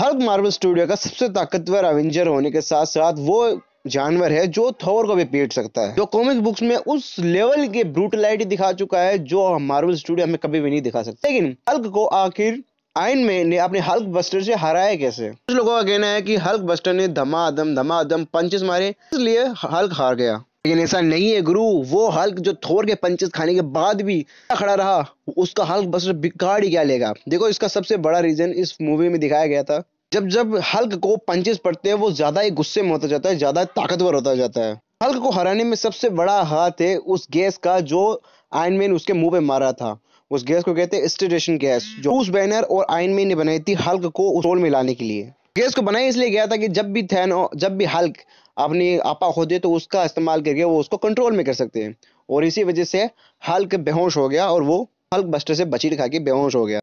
Hulk Marvel studio का सबसे ताकतवर एवेंजर होने के साथ साथ वो जानवर है जो थोर को भी पीट सकता है जो कॉमिक बुक्स में उस लेवल के ब्रूटलाइटी दिखा चुका है जो मार्वल स्टूडियो हमें कभी भी नहीं दिखा सकता लेकिन हल्क को आखिर आयन मैन ने अपने हल्क बस्टर से हराया कैसे कुछ लोगों का कहना है कि हल्क बस्टर ने धमाधम धमाधम पंचेस मारे इसलिए हल्क हार गया लेकिन ऐसा नहीं है गुरु वो हल्क जो थोर के पंचेस खाने के बाद भी खड़ा रहा उसका हल्क बस बिगाड़ ही क्या लेगा देखो इसका सबसे बड़ा रीजन इस मूवी में दिखाया गया था जब जब हल्क को पंचेस पड़ते हैं वो ज्यादा ही गुस्से में होता जाता है ज्यादा ताकतवर होता जाता है हल्क को हराने में सबसे बड़ा हाथ है उस गैस का जो आयनमैन उसके मुंह पे मारा था उस गैस को कहते हैं स्टेशन गैस जो उस बैनर और आयनमैन ने बनाई थी हल्क को उस रोल में लाने के लिए गैस को बनाया इसलिए गया था कि जब भी थैन जब भी हल्क अपनी आपा हो जाए तो उसका इस्तेमाल करके वो उसको कंट्रोल में कर सकते हैं और इसी वजह से हल्क बेहोश हो गया और वो हल्क बस्टर से बची खा के बेहोश हो गया